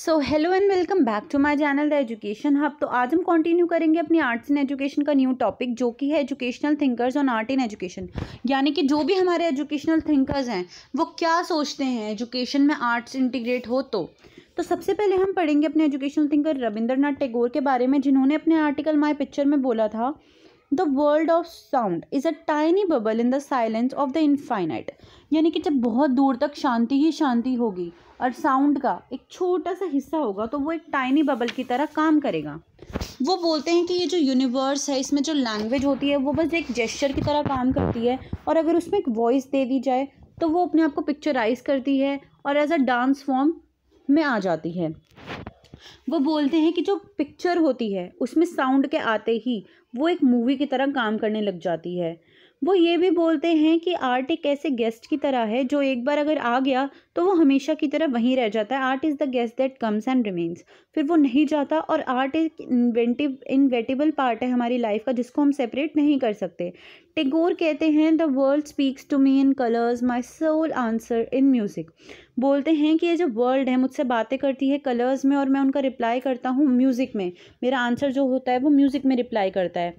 so hello and welcome back to my channel the education hub तो आज हम continue करेंगे अपनी आर्ट्स एंड एजुकेशन का न्यू टॉपिक जो कि है educational thinkers on art in education यानी कि जो भी हमारे एजुकेशनल थिंकर्स हैं वो क्या सोचते हैं एजुकेशन में आर्ट्स इंटीग्रेट हो तो तो सबसे पहले हम पढ़ेंगे अपने एजुकेशनल थिंकर रविंद्रनाथ टैगोर के बारे में जिन्होंने अपने आर्टिकल माई पिक्चर में बोला था the world of sound is a tiny bubble in the silence of the infinite यानी कि जब बहुत दूर तक शांति ही शांति होगी और साउंड का एक छोटा सा हिस्सा होगा तो वो एक टाइनी बबल की तरह काम करेगा वो बोलते हैं कि ये जो यूनिवर्स है इसमें जो लैंग्वेज होती है वो बस एक जेस्चर की तरह काम करती है और अगर उसमें एक वॉइस दे दी जाए तो वो अपने आप को पिक्चराइज करती है और एज अ डांस फॉर्म में आ जाती है वो बोलते हैं कि जो पिक्चर होती है उसमें साउंड के आते ही वो एक मूवी की तरह काम करने लग जाती है वो ये भी बोलते हैं कि आर्ट एक ऐसे गेस्ट की तरह है जो एक बार अगर आ गया तो वो हमेशा की तरह वहीं रह जाता है art is the guest that comes and remains फिर वो नहीं जाता और आर्ट एक इन्वेंटिव इन्वेटेबल पार्ट है हमारी लाइफ का जिसको हम सेपरेट नहीं कर सकते टेगोर कहते हैं the world speaks to me in colours my soul answer in music बोलते हैं कि ये जो वर्ल्ड है मुझसे बातें करती है कलर्स में और मैं उनका रिप्लाई करता हूँ म्यूज़िक में मेरा आंसर जो होता है वो म्यूज़िक में रिप्लाई करता है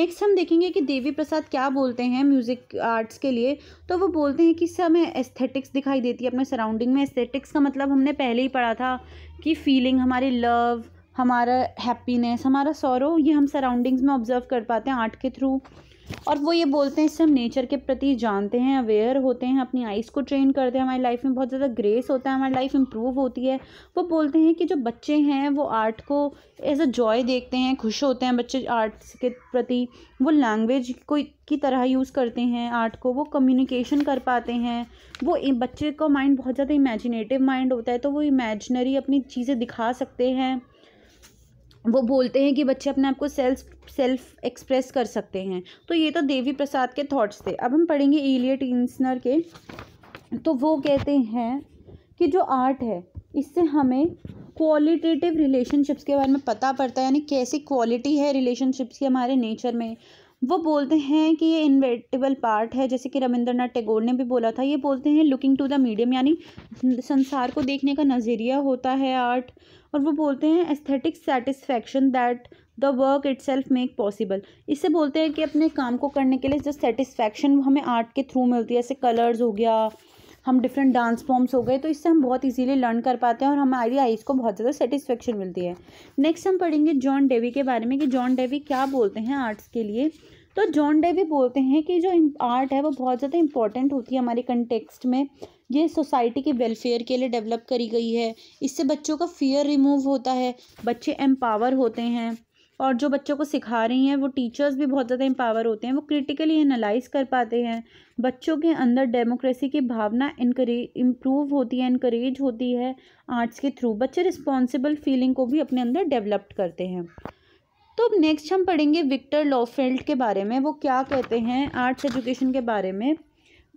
नेक्स्ट हम देखेंगे कि देवी प्रसाद क्या बोलते हैं म्यूज़िक आर्ट्स के लिए तो वो बोलते हैं कि इससे हमें एस्थेटिक्स दिखाई देती है अपने सराउंडिंग में एस्थेटिक्स का मतलब हमने पहले ही पढ़ा था कि फीलिंग हमारी लव हमारा हैप्पीनेस हमारा सौरव ये हम सराउंडिंग्स में ऑब्जर्व कर पाते हैं आर्ट के थ्रू और वो ये बोलते हैं इससे हम नेचर के प्रति जानते हैं अवेयर होते हैं अपनी आइज़ को ट्रेन करते हैं हमारी लाइफ में बहुत ज़्यादा ग्रेस होता है हमारी लाइफ इम्प्रूव होती है वो बोलते हैं कि जो बच्चे हैं वो आर्ट को एज अ जॉय देखते हैं खुश होते हैं बच्चे आर्ट के प्रति वो लैंग्वेज को की तरह यूज़ करते हैं आर्ट को वो कम्युनिकेशन कर पाते हैं वो बच्चे का माइंड बहुत ज़्यादा इमेजिनेटिव माइंड होता है तो वो इमेजनरी अपनी चीज़ें दिखा सकते हैं वो बोलते हैं कि बच्चे अपने आप को सेल्फ सेल्फ एक्सप्रेस कर सकते हैं तो ये तो देवी प्रसाद के थॉट्स थे अब हम पढ़ेंगे एलियट इंसनर के तो वो कहते हैं कि जो आर्ट है इससे हमें क्वालिटेटिव रिलेशनशिप्स के बारे में पता पड़ता है यानी कैसी क्वालिटी है रिलेशनशिप्स की हमारे नेचर में वो बोलते हैं कि ये इन्वेटेबल पार्ट है जैसे कि रविंद्रनाथ टैगोर ने भी बोला था ये बोलते हैं लुकिंग टू द मीडियम यानी संसार को देखने का नज़रिया होता है आर्ट और वो बोलते हैं aesthetic satisfaction that the work itself make possible इससे बोलते हैं कि अपने काम को करने के लिए जो सेटिस्फैक्शन हमें आर्ट के थ्रू मिलती है जैसे कलर्स हो गया हम डिफरेंट डांस फॉर्म्स हो गए तो इससे हम बहुत इजीली लर्न कर पाते हैं और हमारी आईज को बहुत ज़्यादा सेटिस्फेक्शन मिलती है नेक्स्ट हम पढ़ेंगे जॉन डेवी के बारे में कि जॉन डेवी क्या बोलते हैं आर्ट्स के लिए तो जॉन डेवी बोलते हैं कि जो आर्ट है वो बहुत ज़्यादा इंपॉर्टेंट होती है हमारे कंटेक्सट में ये सोसाइटी के वेलफेयर के लिए डेवलप करी गई है इससे बच्चों का फियर रिमूव होता है बच्चे एम्पावर होते हैं और जो बच्चों को सिखा रही हैं वो टीचर्स भी बहुत ज़्यादा एम्पावर होते हैं वो क्रिटिकली एनालाइज कर पाते हैं बच्चों के अंदर डेमोक्रेसी की भावना इनक्रे इम्प्रूव होती है इनक्रेज होती है आर्ट्स के थ्रू बच्चे रिस्पॉन्सिबल फीलिंग को भी अपने अंदर डेवलप्ड करते हैं तो अब नेक्स्ट हम पढ़ेंगे विक्टर लॉफेल्ट के बारे में वो क्या कहते हैं आर्ट्स एजुकेशन के बारे में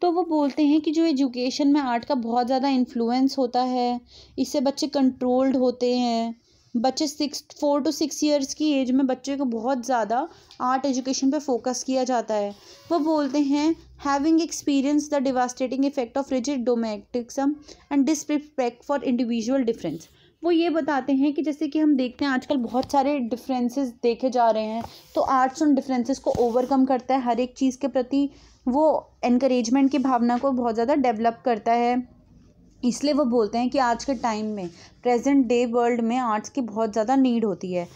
तो वो बोलते हैं कि जो एजुकेशन में आर्ट का बहुत ज़्यादा इन्फ्लुएंस होता है इससे बच्चे कंट्रोल्ड होते हैं बच्चे six four two six years की एज में बच्चे को बहुत ज़्यादा आर्ट एजुकेशन पे फोकस किया जाता है वो बोलते हैं having experience the devastating effect of rigid dogmatism and disrespect for individual difference वो ये बताते हैं कि जैसे कि हम देखते हैं आजकल बहुत सारे डिफरेंसेस देखे जा रहे हैं तो आर्ट्स उन डिफरेंसेस को ओवरकम करता है हर एक चीज़ के प्रति वो एनकरेजमेंट की भावना को बहुत ज़्यादा डेवलप करता है इसलिए वो बोलते हैं कि आज के टाइम में प्रेजेंट डे वर्ल्ड में आर्ट्स की बहुत ज़्यादा नीड होती है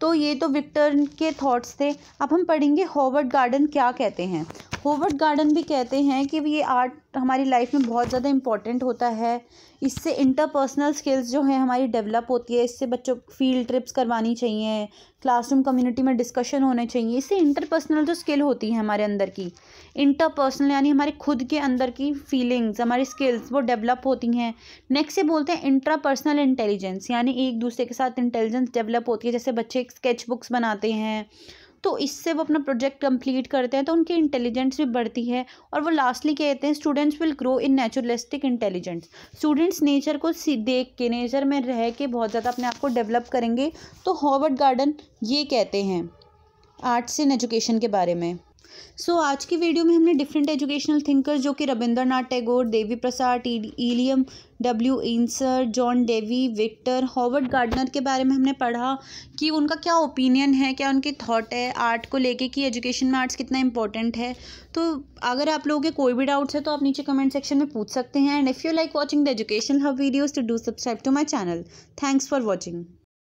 तो ये तो विक्टर के थॉट्स थे अब हम पढ़ेंगे हॉवर्ड गार्डन क्या कहते हैं होवर्ड गार्डन भी कहते हैं कि ये आर्ट हमारी लाइफ में बहुत ज़्यादा इम्पॉर्टेंट होता है इससे इंटरपर्सनल स्किल्स जो है हमारी डेवलप होती है इससे बच्चों को फील्ड ट्रिप्स करवानी चाहिए क्लासरूम कम्युनिटी में डिस्कशन होने चाहिए इससे इंटरपर्सनल जो स्किल होती है हमारे अंदर की इंटरपर्सनल यानी हमारे खुद के अंदर की फीलिंग्स हमारी स्किल्स वो डेवलप होती हैं नेक्स्ट से बोलते हैं इंट्रापर्सनल इंटेलिजेंस यानी एक दूसरे के साथ इंटेलिजेंस डेवलप होती है जैसे बच्चे स्केच बुक्स बनाते हैं तो इससे वो अपना प्रोजेक्ट कंप्लीट करते हैं तो उनकी इंटेलिजेंस भी बढ़ती है और वो लास्टली कहते हैं students will grow in naturalistic intelligence students nature को देख के नेचर में रह के बहुत ज़्यादा अपने आप को डेवलप करेंगे तो हॉवर्ड गार्डन ये कहते हैं आर्ट्स इन एजुकेशन के बारे में सो so, आज की वीडियो में हमने डिफरेंट एजुकेशनल थिंकर्स जो कि रविंद्रनाथ टैगोर देवी प्रसाद इलियम डब्ल्यू इंसर John Dewey Victor Howard Gardner के बारे में हमने पढ़ा कि उनका क्या ओपिनियन है क्या उनके थॉट है आर्ट को लेके कि एजुकेशन में आर्ट्स कितना इंपॉर्टेंट है तो अगर आप लोगों के कोई भी डाउट्स है तो आप नीचे कमेंट सेक्शन में पूछ सकते हैं and if you like watching the education hub videos to do subscribe to my channel thanks for watching